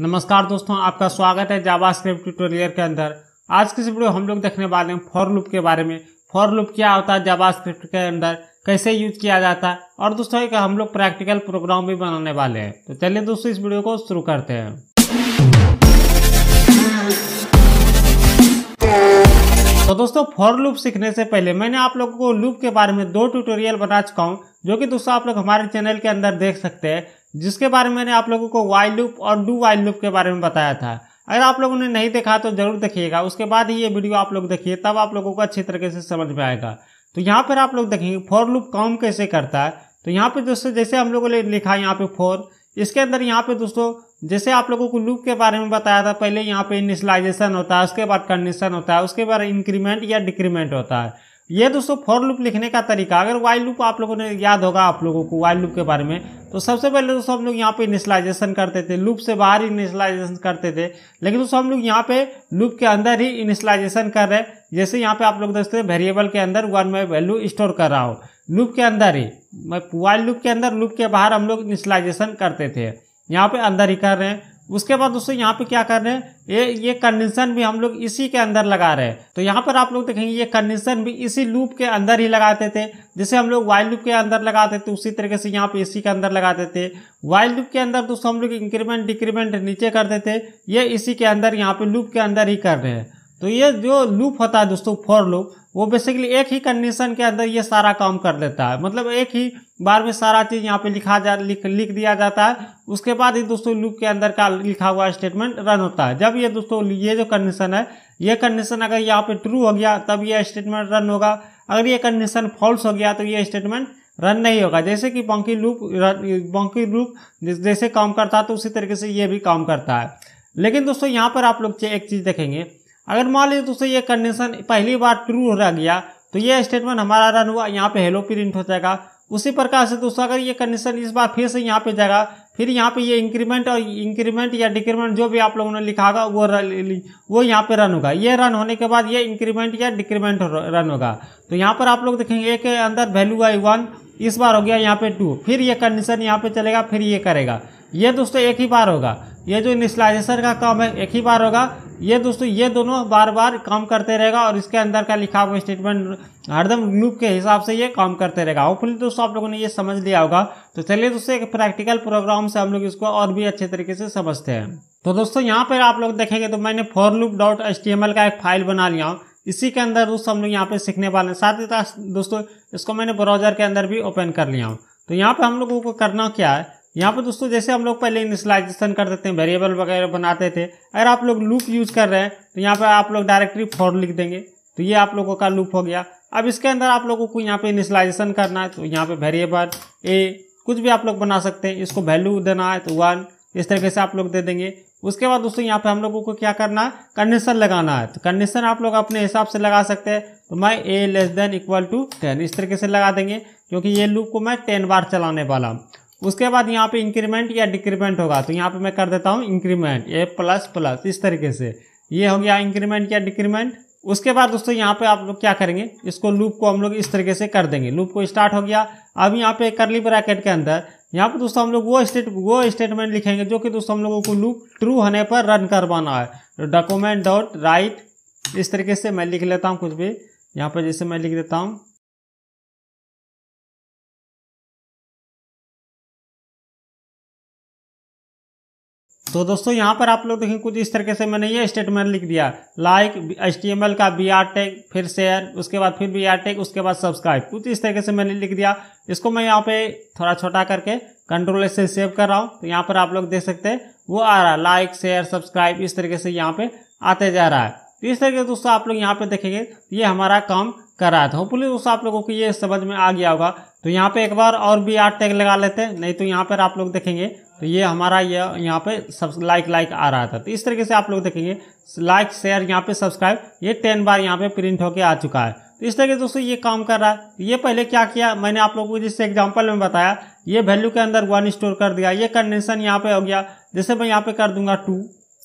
नमस्कार दोस्तों आपका स्वागत है जावा स्क्रिप्ट ट्यूटोरियल के अंदर आज के इस वीडियो हम लोग देखने वाले हैं फॉर लूप के बारे में फॉर लूप क्या होता है जावा स्क्रिप्ट के अंदर कैसे यूज किया जाता है और दोस्तों एक हम लोग प्रैक्टिकल प्रोग्राम भी बनाने वाले हैं तो चलिए दोस्तों इस वीडियो को शुरू करते हैं तो दोस्तों फॉर लूप सीखने से पहले मैंने आप लोगों को लूप के बारे में दो ट्यूटोरियल बना चुका हूँ जो कि दोस्तों आप लोग हमारे चैनल के अंदर देख सकते हैं जिसके बारे में मैंने आप लोगों को वाइल लूप और डू वाइल लूप के बारे में बताया था अगर आप लोगों ने नहीं देखा तो जरूर देखिएगा उसके बाद ही ये वीडियो आप लोग देखिए तब आप लोगों को अच्छी तरीके से समझ में आएगा तो यहाँ पर आप लोग देखेंगे फोर लूप काम कैसे करता है तो यहाँ पे दोस्तों जैसे हम लोगों ने लिखा है यहाँ पे फोर इसके अंदर यहाँ पे दोस्तों जैसे आप लोगों को लूप के बारे में बताया था पहले यहाँ पे इनिशलाइजेशन होता है उसके बाद कंडीशन होता है उसके बाद इंक्रीमेंट या डिक्रीमेंट होता है ये दोस्तों फॉर लूप लिखने का तरीका अगर वाई लूप आप लोगों ने याद होगा आप लोगों को वाई लूप के बारे में तो सबसे पहले दोस्तों हम लोग यहाँ पे इनिशलाइजेशन करते थे लूप से बाहर ही इनिशलाइजेशन करते थे लेकिन दोस्तों हम लोग यहाँ पे लूप के अंदर ही इनिशलाइजेशन कर रहे हैं जैसे यहाँ पे आप लोग देखते हैं वेरिएबल के अंदर वन में वैल्यू स्टोर कर रहा हूँ लूप के अंदर ही वाई लूप के अंदर लूप के बाहर हम लोग इनिशलाइजेशन करते थे यहाँ पे अंदर ही कर रहे हैं उसके बाद दोस्तों यहाँ पे क्या कर रहे हैं ये ये कंडीशन भी हम लोग इसी के अंदर लगा रहे हैं तो यहाँ पर आप लोग देखेंगे ये कंडीशन भी इसी लूप के अंदर ही लगाते थे जैसे हम लोग वाइल लूप के अंदर लगाते थे उसी तरीके से यहाँ पे इसी के अंदर लगाते थे वाइल लूप के अंदर दोस्तों हम लोग इंक्रीमेंट डिक्रीमेंट नीचे करते थे ये इसी के अंदर यहाँ पे लूप के अंदर ही कर रहे हैं तो ये जो लूप होता है दोस्तों फॉर लूप वो बेसिकली एक ही कंडीशन के अंदर ये सारा काम कर देता है मतलब एक ही बार में सारा चीज़ यहाँ पे लिखा जा लिख लिख दिया जाता है उसके बाद ही दोस्तों लूप के अंदर का लिखा हुआ स्टेटमेंट रन होता है जब ये दोस्तों ये जो कंडीशन है ये कंडीशन अगर यहाँ पे ट्रू हो गया तब ये स्टेटमेंट रन होगा अगर ये कंडीशन फॉल्स हो गया तो ये स्टेटमेंट रन नहीं होगा जैसे कि बंकी लूप बंकी लूप जैसे काम करता है तो उसी तरीके से ये भी काम करता है लेकिन दोस्तों यहाँ पर आप लोग एक चीज़ देखेंगे अगर मान लीजिए दोस्तों ये कंडीशन पहली बार ट्रू रह गया तो ये स्टेटमेंट हमारा रन हुआ यहाँ पे हेलो प्रिंट हो जाएगा उसी प्रकार से दोस्तों अगर ये कंडीशन इस बार फिर से यहाँ पे जाएगा फिर यहाँ पे ये इंक्रीमेंट और इंक्रीमेंट या डिक्रीमेंट जो भी आप लोगों ने लिखा होगा वो वो यहाँ पे रन होगा ये रन होने के बाद ये इंक्रीमेंट या डिक्रीमेंट रन होगा तो यहाँ पर आप लोग देखेंगे के अंदर वैल्यू आई वन इस बार हो गया यहाँ पे टू फिर ये कंडीशन यहाँ पे चलेगा फिर ये करेगा ये दोस्तों एक ही बार होगा ये जो इनिशलाइजेशन का काम है एक ही बार होगा ये दोस्तों ये दोनों बार बार काम करते रहेगा और इसके अंदर का लिखा हुआ स्टेटमेंट हरदम लूप के हिसाब से ये काम करते रहेगा होपफुली दोस्तों आप लोगों ने ये समझ लिया होगा तो चलिए दोस्तों एक प्रैक्टिकल प्रोग्राम से हम लोग इसको और भी अच्छे तरीके से समझते हैं तो दोस्तों यहाँ पर आप लोग देखेंगे तो मैंने for loop dot H T M L का एक फाइल बना लिया हूँ इसी के अंदर दोस्तों हम लोग यहाँ पे सीखने वाले हैं साथ ही साथ दोस्तों इसको मैंने ब्राउजर के अंदर भी ओपन कर लिया हूँ तो यहाँ पे हम लोगों को करना क्या है यहाँ पर दोस्तों जैसे हम लोग पहले इनिशलाइजेशन कर देते हैं वेरिएबल वगैरह बनाते थे अगर आप लोग लूप यूज़ कर रहे हैं तो यहाँ पर आप लोग डायरेक्टली फॉर लिख देंगे तो ये आप लोगों का लूप हो गया अब इसके अंदर आप लोगों को यहाँ पे इनिशलाइजेशन करना है तो यहाँ पे वेरिएबल ए कुछ भी आप लोग बना सकते हैं इसको वैल्यू देना है तो वन इस तरीके से आप लोग दे देंगे उसके बाद दोस्तों यहाँ पे हम लोगों को क्या करना है कंडीशन लगाना है तो कंडीशन आप लोग अपने हिसाब से लगा सकते हैं तो मैं A less than equal to ten इस तरीके से लगा देंगे क्योंकि ये लूप को मैं टेन बार चलाने वाला हूँ उसके बाद यहाँ पे इंक्रीमेंट या डिक्रीमेंट होगा तो यहाँ पे मैं कर देता हूँ इंक्रीमेंट ए प्लस प्लस इस तरीके से ये हो गया इंक्रीमेंट या डिक्रीमेंट उसके बाद दोस्तों यहाँ पे आप लोग क्या करेंगे इसको लूप को हम लोग इस तरीके से कर देंगे लूप को स्टार्ट हो गया अब यहाँ पे करली ब्रैकेट के अंदर यहाँ पे दोस्तों हम लोग वो स्टेट वो स्टेटमेंट लिखेंगे जो कि दोस्तों हम लोगों को लूप ट्रू होने पर रन करवाना है डॉक्यूमेंट डॉट राइट इस तरीके से मैं लिख लेता हूँ कुछ भी यहाँ पर जैसे मैं लिख देता हूँ तो दोस्तों यहाँ पर आप लोग देखें कुछ इस तरीके से मैंने ये स्टेटमेंट लिख दिया लाइक एच का बी आर टेक फिर शेयर उसके बाद फिर बी आर टेक उसके बाद सब्सक्राइब कुछ इस तरीके से मैंने लिख दिया इसको मैं यहाँ पे थोड़ा छोटा करके कंट्रोल से सेव कर रहा हूँ तो यहाँ पर आप लोग देख सकते हैं वो आ रहा है लाइक शेयर सब्सक्राइब इस तरीके से यहाँ पे आते जा रहा है तो इस तरीके से दोस्तों आप लोग यहाँ पे देखेंगे ये हमारा काम कर रहा था होपफुली तो दोस्तों आप लोगों को ये समझ में आ गया होगा तो यहाँ पे एक बार और भी आर टैग लगा लेते हैं नहीं तो यहाँ पर आप लोग देखेंगे तो ये हमारा ये यह यहाँ पे सब लाइक लाइक आ रहा था तो इस तरीके से आप लोग देखेंगे लाइक शेयर यहाँ पे सब्सक्राइब ये टेन बार यहाँ पे प्रिंट होके आ चुका है तो इस तरीके से दोस्तों ये काम कर रहा है ये पहले क्या किया मैंने आप लोगों को जिससे एग्जांपल में बताया ये वैल्यू के अंदर वन स्टोर कर दिया ये कंडेंसन यहाँ पे हो गया जैसे मैं यहाँ पे कर दूंगा टू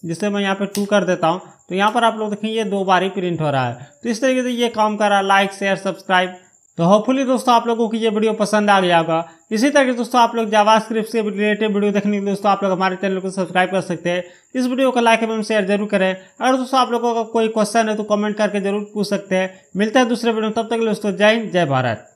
जिससे मैं यहाँ पे टू कर देता हूँ तो यहाँ पर आप लोग देखेंगे ये दो बार ही प्रिंट हो रहा है तो इस तरीके से ये काम कर रहा है लाइक शेयर सब्सक्राइब तो होपफुली दोस्तों आप लोगों को ये वीडियो पसंद आ गया होगा इसी तरह के दोस्तों आप लोग जावा स्क्रिप्ट से रिलेटेड वीडियो देखने के लिए दोस्तों आप लोग हमारे चैनल को सब्सक्राइब कर सकते हैं इस वीडियो को लाइक एवं शेयर जरूर करें अगर दोस्तों आप लोगों का कोई क्वेश्चन है तो कमेंट करके जरूर पूछ सकते हैं मिलते हैं दूसरे वीडियो तब तक दोस्तों जय हिंद जय भारत